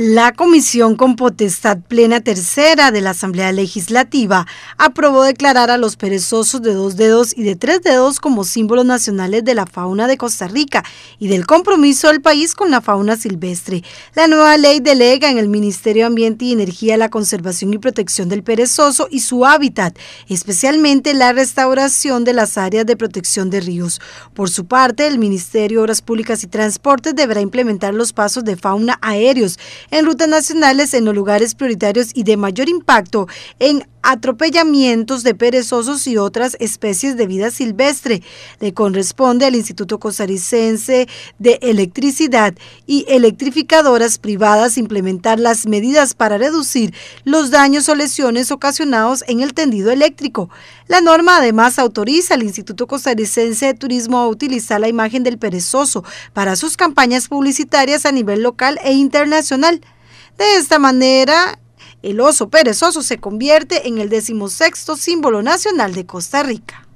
La Comisión con Potestad Plena Tercera de la Asamblea Legislativa aprobó declarar a los perezosos de dos dedos y de tres dedos como símbolos nacionales de la fauna de Costa Rica y del compromiso del país con la fauna silvestre. La nueva ley delega en el Ministerio de Ambiente y Energía la conservación y protección del perezoso y su hábitat, especialmente la restauración de las áreas de protección de ríos. Por su parte, el Ministerio de Obras Públicas y Transportes deberá implementar los pasos de fauna aéreos en rutas nacionales en los lugares prioritarios y de mayor impacto en atropellamientos de perezosos y otras especies de vida silvestre, le corresponde al Instituto Costarricense de Electricidad y electrificadoras privadas implementar las medidas para reducir los daños o lesiones ocasionados en el tendido eléctrico. La norma además autoriza al Instituto Costarricense de Turismo a utilizar la imagen del perezoso para sus campañas publicitarias a nivel local e internacional. De esta manera, el oso perezoso se convierte en el decimosexto símbolo nacional de Costa Rica.